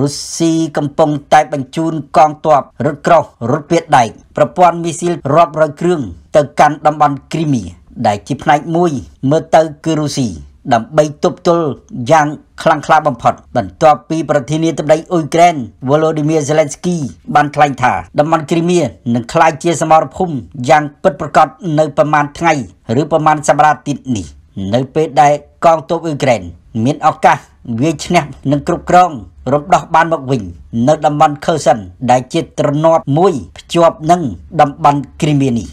រុស្ស៊ីកំពុងតែបញ្ជូនកងទ័ពរថក្រោះរថពាតដែកប្រព័ន្ធមីស៊ីលរាប់រយគ្រឿងទៅកាន់តំបន់គ្រីមៀដែលជាផ្នែកមួយមើលទៅគឺរុស្ស៊ីដើម្បីទប់ទល់យ៉ាងខ្លាំងក្លាបំផុត បន្ទាប់ពីប្រធានាធិបតីអ៊ុយក្រែន Volodymyr Zelensky បានថ្លែងថាតំបន់គ្រីមៀនឹងក្លាយជាសមរភូមិយ៉ាង ពិតប្រាកដនៅប្រមាណថ្ងៃឬប្រមាណសប្តាហ៍ទៀតនេះ នៅពេលដែលកងទ័ពអ៊ុយក្រែន មានឱកាសវាយឈ្នះនិងគ្រប់គ្រងរំដោះបានមកវិញនៅតំបន់ខឺសិនដែលជាទ្រនាប់មួយភ្ជាប់នឹងតំបន់គ្រីមៀនេះ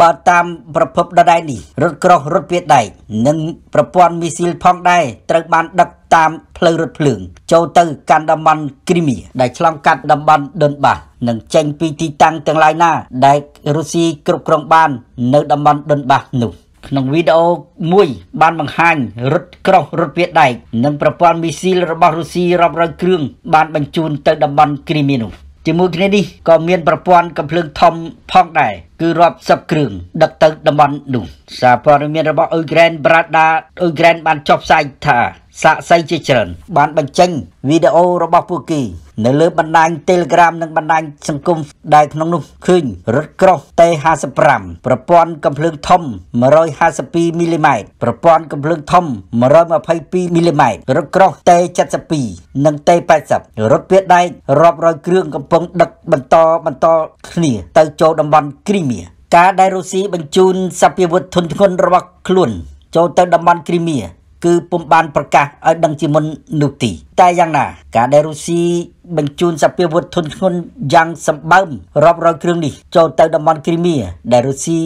បើតាមប្រភពដដែលនេះរថក្រោះរថវាដែកនិងប្រព័ន្ធមីស៊ីលផងដែរត្រូវបានដឹកតាមផ្លូវរថភ្លើងចូលទៅកាន់តំបន់គ្រីមៀដែលឆ្លងកាត់តំបន់ដុនបាសនិងចេញពីទីតាំងទាំងឡាយណាដែលរុស្ស៊ីគ្រប់គ្រងបាននៅតំបន់ដុនបាសនោះក្នុងវីដេអូមួយ បាន បង្ហាញរថក្រោះរថវាដែកនិងប្រព័ន្ធមីស៊ីលរបស់រុស្ស៊ីរាប់រយគ្រឿងបានបញ្ជូនទៅតំបន់គ្រីមៀនោះជាមួយគ្នានេះក៏មានប្រព័ន្ធកំភ្លើងធំ ផងដែរគឺរាប់សិបគ្រឿងដឹកទៅតំបន់នោះ សារព័ត៌មានរបស់អ៊ុយក្រែនប្រាដាអ៊ុយក្រែនបានចុះផ្សាយថាសាកសីជាច្រើនបានបញ្ចេញវីដេអូរបស់ពួកគេនៅលើបណ្ដាញ Telegram និងបណ្ដាញសង្គមដែលក្នុងនោះឃើញរថក្រោះ T55 ប្រព័ន្ធកំភ្លើងធំ152មីលីម៉ែត្រប្រព័ន្ធកំភ្លើងធំ122មីលីម៉ែត្ររថក្រោះ T72 និង T80 រថពាដែករាប់រយគ្រឿងកំពុងដឹកបន្តបន្តគ្នាទៅចូលតំបន់គ្រីមៀការដែលរុស្ស៊ីបញ្ជូនសព្វាវុធធនធ្ងន់របស់ខ្លួនចូលទៅតំបន់គ្រីមៀគឺពុំបានប្រកាសឲ្យដឹងជាមុននោះទីតែយ៉ាងណា ការដែលរុស្ស៊ីបញ្ជូនសពាវុធធនធ្ងន់យ៉ាងសម្បើមរាប់រយគ្រឿងនេះ ចូលទៅតំបន់គ្រីមៀដែលរុស្ស៊ី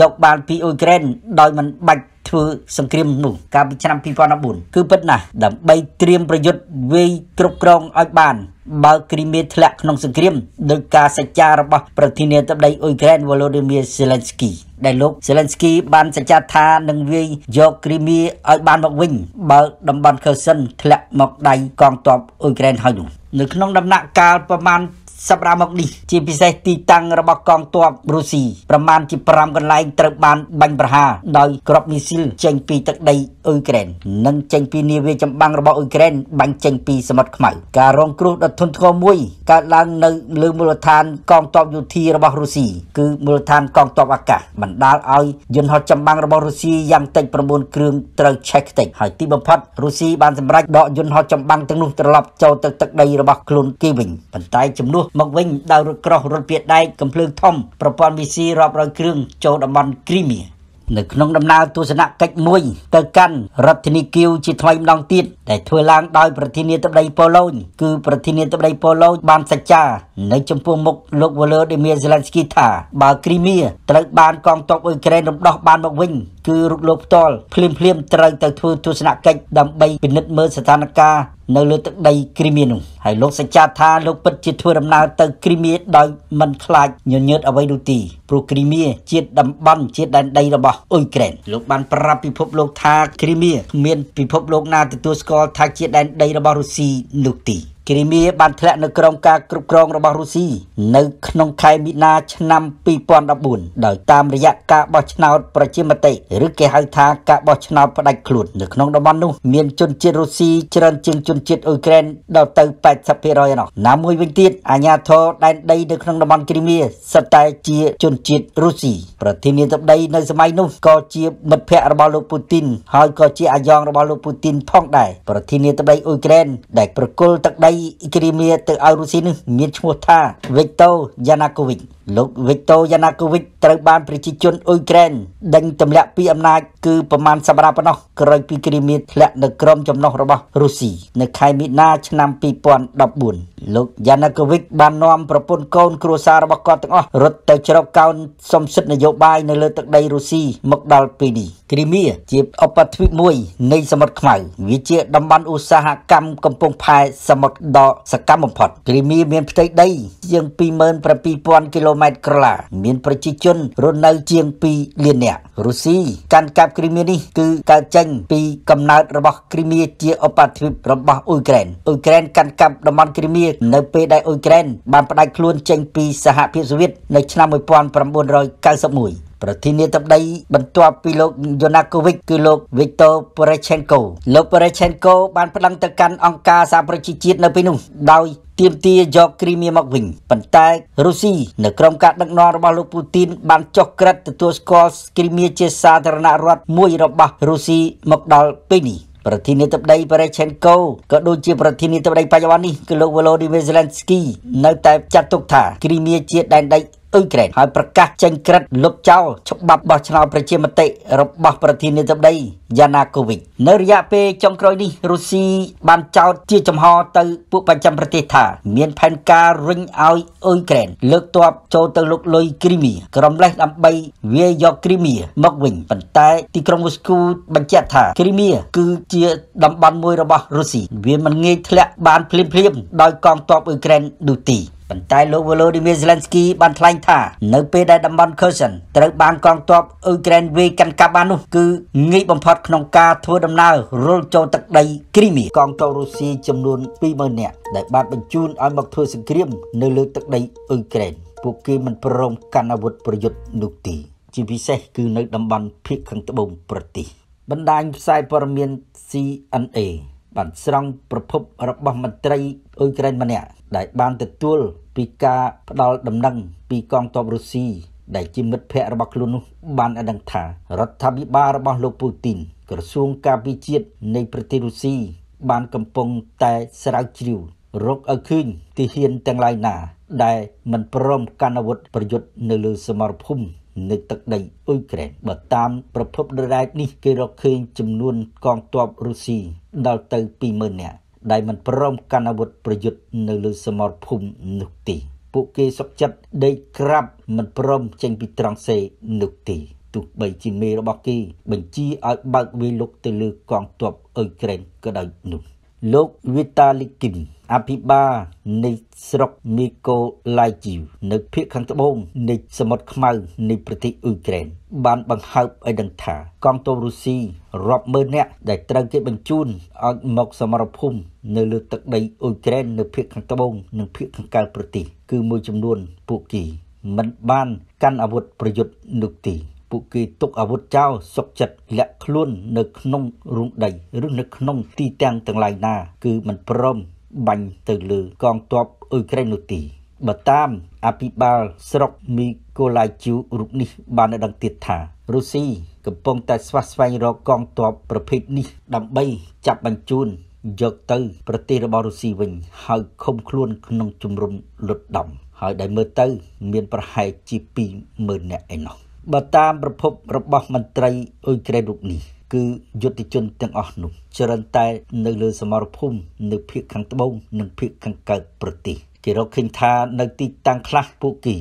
យកបានពីអ៊ុយក្រែនដោយមិនបាច់ធ្វើសង្គ្រាមនោះកាលពីឆ្នាំ2014គឺពិតណាស់ដើម្បីត្រៀមប្រយុទ្ធវាយគ្រប់គ្រងឲ្យបានបើគ្រីមៀធ្លាក់ក្នុងសង្គ្រាមដោយការសច្ចារបស់ប្រធានាធិបតីអ៊ុយក្រែនវ៉ាឡូឌីមៀសេឡិនស្គីដែលលោកសេឡិនស្គីបានសច្ចាថានឹងវាយយកគ្រីមៀឲ្យបានមកវិញបើតំបន់ខឺសិនធ្លាក់មកដៃកងទ័ពអ៊ុយក្រែនហើយនោះនៅក្នុងដំណាក់កាលប្រមាណសប្តាហ៍មកនេះជាពិសេសទីតាំងរបស់កងទ័ពរុស្ស៊ីប្រមាណជា5កន្លែងត្រូវបានបាញ់ប្រហារដោយគ្រាប់មីស៊ីល ចេញ ពីទឹកដីអ៊ុយក្រែននិងចេញពីនាវាចម្បាំងរបស់អ៊ុយក្រែនបាញ់ចេញពីសមុទ្រខ្មៅការរងគ្រោះដ៏ធ្ងន់ធ្ងរមួយកើតឡើងនៅលើមូលដ្ឋានកងទ័ពយោធារបស់រុស្ស៊ីគឺមូលដ្ឋានកងទ័ពអាកាសបណ្ដាលឲ្យយន្តហោះចម្បាំងរបស់រុស្ស៊ីយ៉ាងតិច9គ្រឿងត្រូវឆេះខ្ទេចហើយទីបំផុតរុស្ស៊ីបានសម្រេចដកយន្តហោះចម្បាំងទាំងនោះត្រឡប់ចូលទៅទឹកដីរបស់ខ្លួនគេវិញប៉ុន្តែជំនួសមកវិញដោយរថក្រោះរថពីដែកកំភ្លើងធំប្រព័ន្ធ VC រាប់រយគ្រឿងចូលតំបន់គ្រីមៀនៅក្នុងដំណើរទស្សនកិច្ចមួយទៅកាន់រដ្ឋធានីគីវជាថ្មីម្ដងទៀតដែលធ្វើឡើងដោយប្រធានាធិបតីប៉ូឡូញគឺប្រធានាធិបតីប៉ូឡូញបានសច្ចានៅចំពោះមុខលោកវ៉ាឡឺឌីមៀសេឡិនស្គីថាបើគ្រីមៀត្រូវបានកងទ័ពអ៊ុយក្រែនរំដោះបានមកវិញគឺរុកលោកផ្ទាល់ភ្លាមភ្លាមត្រូវទៅធ្វើទស្សនកិច្ចដើម្បីពិនិត្យមើលស្ថានភាពនៅលើទឹកដីគ្រីមៀនោះហើយលោកសច្ចាថាលោកពិតជាធ្វើដំណើរទៅគ្រីមៀដោយមិនខ្លាចញញើតអ្វីនោះទេព្រោះគ្រីមៀជាតំបន់ជាដែនដីរបស់អ៊ុយក្រែនលោកបានប្រាប់ពិភពលោកថាគ្រីមៀគ្មាន ពិភពលោកណាទទួលស្គាល់ថាជាដែនដីរបស់រុស្ស៊ីនោះទេគ្រីមៀបានធ្លាក់នៅក្រោមការគ្រប់គ្រងរបស់រុស្ស៊ីនៅក្នុងខែមីនាឆ្នាំ2014ដោយតាមរយៈការបោះឆ្នោតប្រជាមតិឬគេហៅថាការបោះឆ្នោតផ្ដាច់ខ្លួននៅក្នុងតំបន់នោះ មានជនជាតិរុស្ស៊ីច្រើនជាងជនជាតិអ៊ុយក្រែនដល់ទៅ80%ឯណោះណាមួយវិញទៀតអាញាធរដែនដីនៅក្នុងតំបន់គ្រីមៀសិតតែជាជនជាតិរុស្ស៊ីប្រធានាធិបតីនៅសម័យនោះក៏ជាមិត្តភក្តិរបស់លោកពូទីនហើយក៏ជាអាយ៉ងរបស់លោកពូទីនផងដែរប្រធានាធិបតីអ៊ុយក្រែនដែលប្រគល់ទឹកដីអ៊ីគ្រីមៀទៅឲ្យរុស្ស៊ីនេះមានឈ្មោះថា Viktor Yanukovych លោកវិកតូយ៉ាណាកូវិចត្រូវបានប្រជាជនអ៊ុយក្រែនដេញទម្លាក់ពីអំណាចគឺប្រមាណសប្តាហ៍ប៉ុណ្ណោះក្រោយពីគ្រីមៀធ្លាក់នៅក្រោមចំណុះរបស់រុស្ស៊ីនៅខែមីនាឆ្នាំ2014លោកយ៉ាណាកូវិចបាននាំប្រពន្ធកូនគ្រួសាររបស់គាត់ទាំងអស់រត់ទៅជ្រកកោនសំសិទ្ធនយោបាយនៅលើទឹកដីរុស្ស៊ីមកដល់ពេលនេះគ្រីមៀជាឧបទ្វីបមួយនៃសមុទ្រខ្មៅវាជាតំបន់ឧស្សាហកម្មកំពង់ផែ សមុទ្រដ៏សកម្មបំផុតគ្រីមៀមានផ្ទៃដីជាង27000គីឡូឡូម៉ែត្រក្រឡាមានប្រជាជនរស់នៅជាង2លាននាក់រុស្ស៊ីកាន់កាប់គ្រីមៀនេះ គឺកើតចេញពីកំណើតរបស់គ្រីមៀជាឧបទ្វីបរបស់អ៊ុយក្រែនអ៊ុយក្រែនកាន់កាប់តំបន់គ្រីមៀនៅពេលដែលអ៊ុយក្រែនបានផ្ដាច់ខ្លួនចេញពីសហភាពសូវៀតនៅឆ្នាំ1991ប្រធានាធិបតីបន្ទាប់ពីលោកយូណាកូវិចគឺលោកវីកតូប៉ូរេឆេនកូលោកប៉ូរេឆេនកូបានប្តឹងទៅកាន់អង្គការសហប្រជាជាតិនៅពេលនោះដោយទាមទារយកគ្រីមៀមកវិញ ប៉ុន្តែរុស្ស៊ីនៅក្រោមការដឹកនាំរបស់លោកពូទីន បានចុះក្រិតទទួលស្គាល់គ្រីមៀជាសាធារណរដ្ឋមួយរបស់រុស្ស៊ីមកដល់ពេលនេះប្រធានាធិបតីប៉េរេឆេនកូក៏ដូចជា ប្រធានាធិបតីបច្ចុប្បន្ននេះគឺលោកវ៉ូឡូឌីមីសេឡែនស្គីនៅតែចាត់ទុកថាគ្រីមៀជាដែនដីអ៊ុយក្រែនហើយប្រកាសចេញក្រឹតលុបចោលច្បាប់បោះឆ្នោតប្រជាមតិរបស់ប្រធានាធិបតីយ៉ាណាកូវិចនៅរយៈពេលចុងក្រោយនេះរុស្ស៊ីបានចោទជាចំហទៅ ពួកប្រចាំប្រទេសថាមានផែនការរុញឲ្យអ៊ុយក្រែនលើកទ័ពចូលទៅលុកលុយគ្រីមៀក្រំលេះដើម្បីវាយយកគ្រីមៀមកវិញប៉ុន្តែទីក្រុងមូស្គូបញ្ជាក់ថាគ្រីមៀគឺជាតំបន់មួយរបស់រុស្ស៊ីវាមិនងាយធ្លាក់បានភ្លាមៗដោយកងទ័ពអ៊ុយក្រែននោះទេប៉ុន្តែលោក Volodymyr Zelensky បានថ្លែងថានៅពេលដែលតំបន់ Kherson ត្រូវបានកងទ័ពអ៊ុយក្រែនវាយកាន់កាប់បាននោះគឺងាយបំផុតក្នុងការធ្វើដំណើររុលចូលទឹកដីគ្រីមៀកងទ័ពរុស្ស៊ីចំនួន20000នាក់ដែលបានបញ្ជូនឲ្យមកធ្វើសង្គ្រាមនៅលើទឹកដីអ៊ុយក្រែនពួកគេមិនព្រមកាន់អាវុធប្រយុទ្ធនោះទេជាពិសេសគឺនៅតំបន់ភៀកខាងត្បូងប្រទេសបណ្ដាញផ្សាយព័ត៌មាន CNA បានស្រង់ប្រភពរបស់មន្ត្រីអ៊ុយក្រែនម្នាក់ដែលបានទទួលពីការផ្ដាល់ដំណឹងពីកងទ័ពរុស្ស៊ីដែលជាមិត្តភ័ក្តិរបស់ខ្លួននោះបានឲ្យដឹងថារដ្ឋាភិបាលរបស់លោកពូទីន ក្រសួងការពារជាតិនៃប្រទេសរុស្ស៊ីបានកំពុងតែស្រាវជ្រាវរកឲ្យឃើញទីហ៊ានទាំងឡាយណា ដែលមិនព្រមកាន់អាវុធប្រយុទ្ធនៅលើសមរភូមិនៅទឹកដីអ៊ុយក្រែនបើតាម ប្រភពដដែលនេះគេរកឃើញចំនួនកងទ័ពរុស្ស៊ីដល់ទៅ20000នាក់ដែលមិនព្រមកាន់អាវុធប្រយុទ្ធនៅលើសមរភូមិនោះទេពួកគេសុកចិត្តដេកក្រាប់មិនព្រមចេញពីត្រង់សេនោះទេទោះបីជាមេរបស់គេបញ្ជាឲ្យបើកវាយលុកទៅលើកងទ័ពអ៊ុយក្រែនក៏ដោយនោះលោកវីតាលីគីមអភិបាលនៃស្រុកនីកូឡៃជីវនៅភូមិខាងត្បូងនៃសមុទ្រខ្មៅនៃប្រទេសអ៊ុយក្រែនបានបង្ហើបឲ្យដឹងថាកងទ័ពរុស្ស៊ីរាប់ម៉ឺននាក់ដែលត្រូវគេបញ្ជូនឲ្យមកសមរភូមិនៅលើទឹកដីអ៊ុយក្រែននៅភូមិខាងត្បូងនិងភូមិខាងកើតប្រទេសគឺមួយចំនួនពួកគេមិនបានកាន់អាវុធប្រយុទ្ធនោះទេពួកគេទុកអាវុធចោលសុកចិត្តលាក់ខ្លួននៅ ក្នុងរូងដីឬនៅក្នុងទីតាំងទាំងឡាយណាគឺមិនព្រមបាញ់ទៅលើកងទ័ពអ៊ុយក្រែននោះទេបើតាមអភិបាលស្រុកមីកូឡាយជូរូបនេះបានដឹងទៀតថារុស្ស៊ីកំពុងតែស្វះស្វែងរកកងទ័ពប្រភេទនេះដើម្បីចាប់បញ្ជូនយកទៅ ប្រទេសរបស់រុស្ស៊ីវិញហើយឃុំខ្លួន ក្នុងជំរំលុតដំហើយដែលមើលទៅ មាន ប្រហែលជា20000នាក់ឯណោះបើតាមប្រភពរបស់មន្ត្រីអ៊ុយក្រែនរូបនេះគឺយុទ្ធជនទាំងអស់នោះច្រើនតែនៅលើសមរភូមិនៅភូមិខាងត្បូងនិងភូមិខាងកើតប្រទេសគេរកឃើញថានៅទីតាំងខ្លះពួកគេ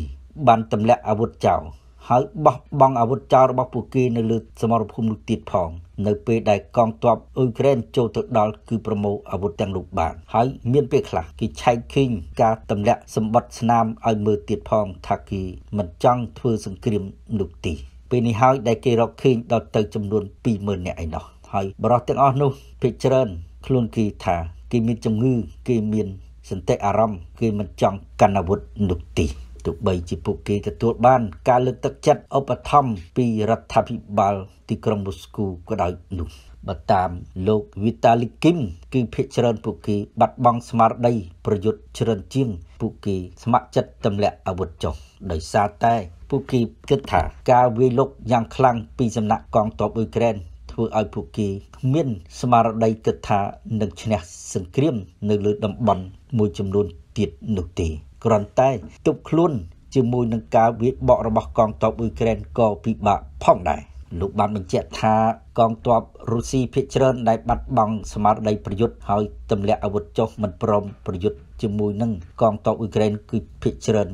បានទម្លាក់អាវុធចោលហើយបោះបង់អាវុធចោលរបស់ពួកគេនៅលើសមរភូមិនោះទៀតផងនៅពេលដែលកងទ័ពអ៊ុយក្រែនចូលទៅដល់គឺប្រមូលអាវុធទាំងនោះបានហើយមានពេលខ្លះគេឆែកឃីងការទម្លាក់សម្បត្តិស្នាមឲ្យមើលទៀតផងថាគេមិនចង់ធ្វើសង្គ្រាមនោះទេពេលនេះហើយដែលគេរកឃើញដល់ទៅចំនួន20000នាក់ឯណោះហើយបរិសទាំងអស់នោះភាគច្រើនខ្លួនគេថាគេមានជំងឺគេមានសន្តិអារម្មណ៍គេមិនចង់កាន់អាវុធនោះទេទោះបីជាពួកគេទទួលបានការលើកទឹកចិត្តឧបត្ថម្ភពីរដ្ឋាភិបាលទីក្រុងមូស្គូក៏ដោយនោះបើតាមលោកវីតាលីគីមគឺភាគច្រើនពួកគេបាត់បង់ស្មារតីប្រយុទ្ធច្រើនជាងពួកគេស្ម័គ្រចិត្តទម្លាក់អាវុធចុះដោយសារតែពួកគេគិតថាការវាយលុកយ៉ាងខ្លាំងពីសំណាក់កងទ័ពអ៊ុយក្រែនធ្វើឲ្យពួកគេគ្មានស្មារតីគិតថានឹងឈ្នះសង្គ្រាមនៅលើតំបន់មួយចំនួនទៀតនោះទេគ្រាន់តែ ទប់ខ្លួនជាមួយនឹងការវាយបករបស់កងទ័ពអ៊ុយក្រែនក៏ពិបាកផងដែរលោកបានបញ្ជាក់ថាកងទ័ពរុស្ស៊ីភាគច្រើនដែលបាត់បង់ស្មារតីប្រយុទ្ធហើយទម្លាក់អាវុធចុះមិនព្រមប្រយុទ្ធជាមួយនឹងកងទ័ពអ៊ុយក្រែនគឺភាគច្រើន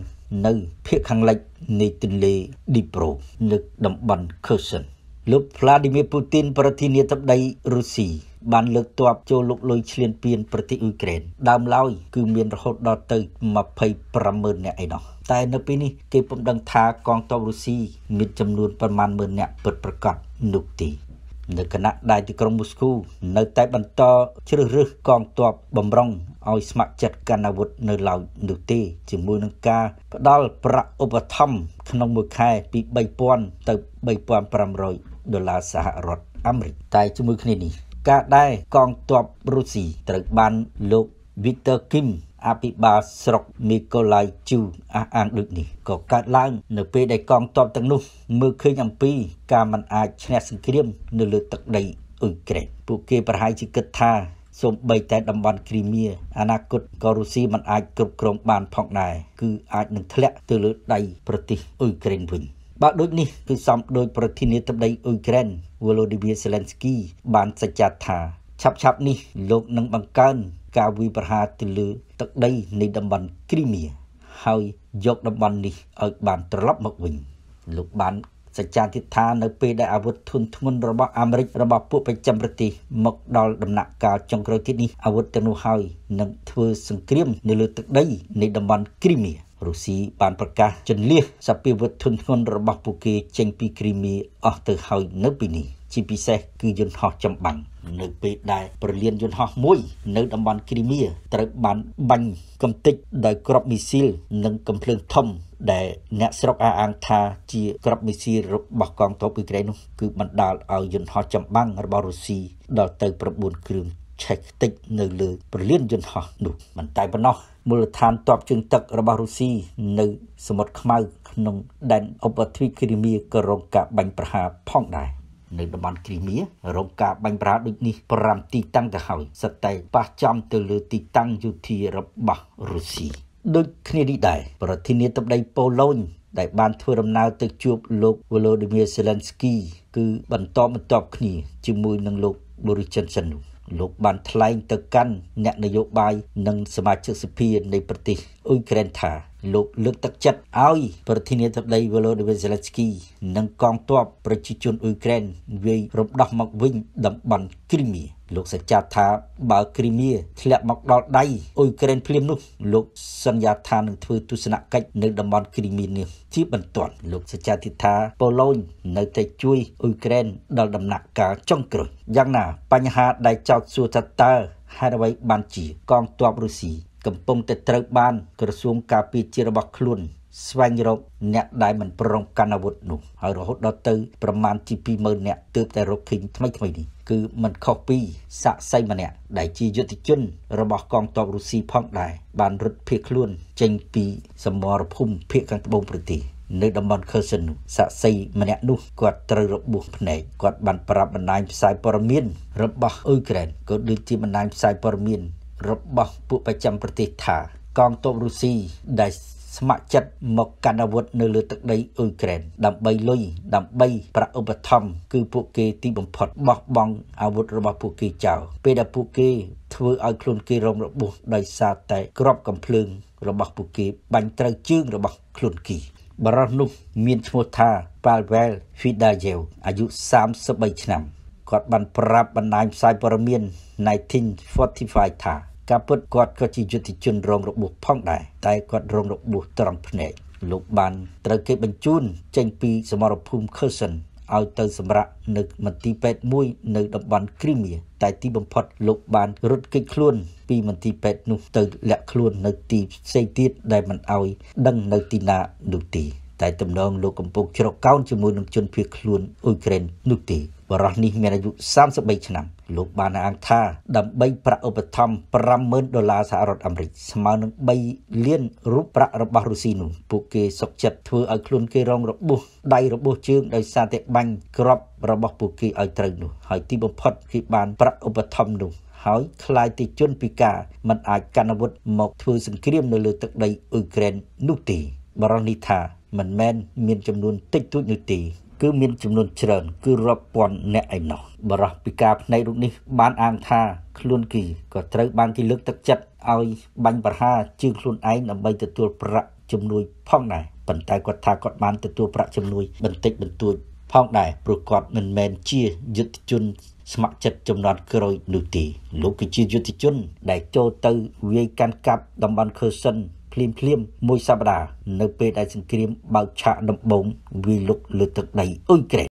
នៅភាគខាងលិចនៃទន្លេឌីប្រូនៅតំបន់ខឺសិនលោក Vladimir Putin ប្រធានាធិបតីរុស្ស៊ីបានលើកទ័ពចូលលុកលុយឈ្លានពានប្រទេសអ៊ុយក្រែនដើមឡើយគឺមានរហូតដល់ទៅ250000នាក់ឯណោះ តែនៅពេលនេះគេពំដឹងថាកងទ័ពរុស្ស៊ីមានចំនួនប្រមាណ10000នាក់ពិតប្រាកដនោះទេនៅគណៈដែលទីក្រុងមូស្គូនៅតែបន្តជ្រើសរើសកងទ័ពបំរុងឲ្យស្ម័គ្រចិត្តកាន់អាវុធនៅឡើយនោះទេ ជាមួយនឹងការ ផ្ដល់ប្រាក់ឧបត្ថម្ភក្នុងមួយខែពី3000ទៅ3500ដុល្លារសហរដ្ឋអាមេរិកតែជាមួយគ្នានេះការដែលកងទ័ពរុស្ស៊ីត្រូវបានលោក Victor Kim អភិបាលស្រុកនីកូឡាយជូអះអាងដូចនេះក៏កើតឡើង នៅពេលដែលកងទ័ពទាំងនោះមើលឃើញអំពីការមិនអាចឈ្នះសង្គ្រាម នៅលើទឹកដីអ៊ុយក្រែនពួកគេប្រហែលជាគិតថាសូម្បីតែតំបន់គ្រីមៀអនាគតក៏រុស្ស៊ីមិនអាចគ្រប់គ្រងបានផងដែរគឺអាចនឹងធ្លាក់ទៅលើដៃប្រទេសអ៊ុយក្រែនវិញបើដូចនេះគឺសំដោយប្រធានាធិបតីអ៊ុយក្រែន Volodymyr Zelensky បានសច្ចាត់ថាឆាប់ឆាប់នេះ លោកនឹងបង្កើនការវាយប្រហារទៅលើទឹកដី នៃតំបន់គ្រីមៀហើយយកតំបន់នេះឲ្យបានត្រឡប់មកវិញ លោកបានសច្ចាទិដ្ឋានៅពេលដែលអាវុធធុនធ្ងន់របស់អាមេរិករបស់ពួកប្រចាំប្រទេសមកដល់ដំណាក់កាលចុងក្រោយទៀតនេះអាវុធទាំងនោះហើយនឹងធ្វើសង្គ្រាមនៅលើទឹកដី នៃតំបន់គ្រីមៀរុស្ស៊ីបានប្រកាសជន្លៀសសភាវធនធ្ងន់របស់ពួកគេចេញពីគ្រីមៀអស់ទៅហើយនៅពេលនេះជាពិសេស គឺយន្តហោះចម្បាំងនៅពេលដែលប្រលានយន្តហោះមួយ នៅតំបន់គ្រីមៀត្រូវបានបាញ់កំទេចដោយគ្រាប់មីស៊ីល និងកំភ្លើងធំ ដែល អ្នកស្រុកអះអាងថាជាក្របមីស៊ីរបស់កងទ័ពអ៊ុយក្រែននោះគឺបណ្ដាលឲ្យយន្តហោះចម្បាំងរបស់រុស្ស៊ីដល់ទៅ9គ្រឿងឆែកតិចនៅលើប្រលានយន្តហោះនោះមិនតែប៉ុណ្ណោះមូលដ្ឋានទ័ពជើងទឹករបស់រុស្ស៊ីនៅ សមុទ្រខ្មៅក្នុងដែនឧបទ្វីបគ្រីមៀក៏រងការបាញ់ប្រហារផងដែរនៅតំបន់គ្រីមៀរងការបាញ់ប្រហារដូចនេះ5ទីតាំងទៅហើយសិតតែប៉ះចំទៅលើទីតាំងយោធារបស់រុស្ស៊ីដូចគ្នានេះដែរប្រធានាធិបតីប៉ូឡូញដែលបានធ្វើដំណើរទៅជួបលោក Volodymyr Zelensky គឺបន្តបន្ទាប់គ្នាជាមួយនឹងលោក Boris Johnson នោះលោកបានថ្លែងទៅកាន់អ្នកនយោបាយនិងសមាជិកសភានៃប្រទេសអ៊ុយក្រែនថាលោកលើកទឹកចិត្តឲ្យប្រធានាធិបតី Volodymyr Zelensky និងកងទ័ពប្រជាជនអ៊ុយក្រែនវាយរំដោះមកវិញតំបន់គ្រីមៀលោកសច្ចាថា បើគ្រីមៀធ្លាក់មកដល់ដៃអ៊ុយក្រែនភ្លាមនោះ លោកសន្យាថានឹងធ្វើទស្សនកិច្ចនៅតំបន់គ្រីមៀនេះជាបន្ទាន់លោកសច្ចាទីថាប៉ូឡូញនៅតែជួយអ៊ុយក្រែនដល់ដំណាក់កាលចុងក្រោយយ៉ាងណា បញ្ហាដែលចោទសួរថាតើហេតុអ្វីបានជា កងទ័ពរុស្ស៊ីកំពុងតែត្រូវបានក្រសួងការពារជាតិរបស់ខ្លួនស្វែងរកអ្នកដែលមិនប្រុងកាន់អាវុធនោះហើយរហូតដល់ទៅប្រមាណជា20000នាក់ទើបតែរកឃើញថ្មីថ្មីនេះគឺមិនខុសពីសាក់សីម្នាក់ដែលជាយុទ្ធជនរបស់កងទ័ពរុស្ស៊ីផងដែរបានរត់ភៀសខ្លួន ចេញពីសមរភូមិភៀសខាងត្បូងប្រទេសនៅតំបន់ខឺសិននោះសាក់សីម្នាក់នោះគាត់ត្រូវរបួសភ្នែកគាត់បានប្រាប់បណ្ដាញផ្សាយព័ត៌មានរបស់អ៊ុយក្រែនក៏ដូចជាបណ្ដាញផ្សាយព័ត៌មានរបស់ពួកប្រចាំប្រទេសថា កងទ័ពរុស្ស៊ីដែលស្ម័គ្រចិត្តមកកាន់អាវុធនៅលើទឹកដីអ៊ុយក្រែនដើម្បីលុយដើម្បីប្រាក់ឧបត្ថម្ភគឺពួកគេទីបំផុតបោះបង់អាវុធរបស់ពួកគេចោលពេលដែលពួកគេធ្វើឲ្យខ្លួនគេរងរបួសដោយសារតែក្របកំភ្លើងរបស់ពួកគេបាញ់ត្រូវជើងរបស់ខ្លួនគេបរិសនោះមានឈ្មោះថា Pavel Fidayev អាយុ33ឆ្នាំគាត់បានប្រាប់បណ្ដាញផ្សាយព័ត៌មាន1945ថាការពិតគាត់ក៏ជាយុទ្ធជនរងរបួសផងដែរតែគាត់រងរបួសត្រង់ភ្នែក លោកបានត្រូវគេបញ្ជូន ចេញពីសមរភូមិ Kherson ឲ្យទៅសម្រាប់នៅមន្ទីរពេទ្យមួយនៅតំបន់គ្រីមៀតែទីបំផុតលោកបាន រត់គេចខ្លួន ពីមន្ទីរពេទ្យនោះទៅលាក់ខ្លួននៅទីផ្សេងទៀតដែលមិនអោយដឹងនៅទីណា នោះទេតែតំណងលោកកំពុងជ្រកកោនជាមួយនឹងជនភៀសខ្លួនអ៊ុយក្រែននោះទេបរិះនេះមានអាយុ33ឆ្នាំ លោកបានអង្ថាដើម្បីប្រាក់ឧបត្ថម្ភ50,000ដុល្លារសហរដ្ឋអាមេរិកស្មើនឹង3លានរូបប្រាក់របស់រុស្ស៊ីនោះពួកគេសុកចិត្តធ្វើឲ្យខ្លួនគេរងរបួសដៃរបួសជើងដោយសារតែបាញ់គ្រាប់របស់ពួកគេឲ្យត្រូវនោះ ហើយទីបំផុតគេបានប្រាក់ឧបត្ថម្ភនោះ ហើយខ្លាយទីជនពិការមិនអាចកាន់អាវុធមកធ្វើសង្គ្រាម នៅលើទឹកដីអ៊ុយក្រែននោះទេបរិះនេះថាមិនមែនមានចំនួនតិចតួចនោះទេគឺមានចំនួនច្រើន គឺរាប់ពាន់អ្នកឯណោះ បរោះពីការភ្នែករូបនេះ បានអាងថា ខ្លួនគីក៏ត្រូវបានគេលើកទឹកចិត្តឲ្យបាញ់ប្រហារជើងខ្លួនឯងដើម្បីទទួលប្រាក់ជំនួយ ផងដែរប៉ុន្តែគាត់ថាគាត់បានទទួលប្រាក់ជំនួយ បន្តិចបន្តួចផងដែរព្រោះគាត់ មិនមែនជាយុទ្ធជនស្ម័គ្រចិត្តចំនួនក្រោយនោះទេលោកគឺជាយុទ្ធជន ដែលចូលទៅវាយកាន់កាប់តំបន់ខឺសិនភ្លាមភ្លាមមួយសប្តាហ៍នៅពេលដែលសង្គ្រាមបើកឆាកដំបូងវាលុកលើទឹកដីអ៊ុយក្រែន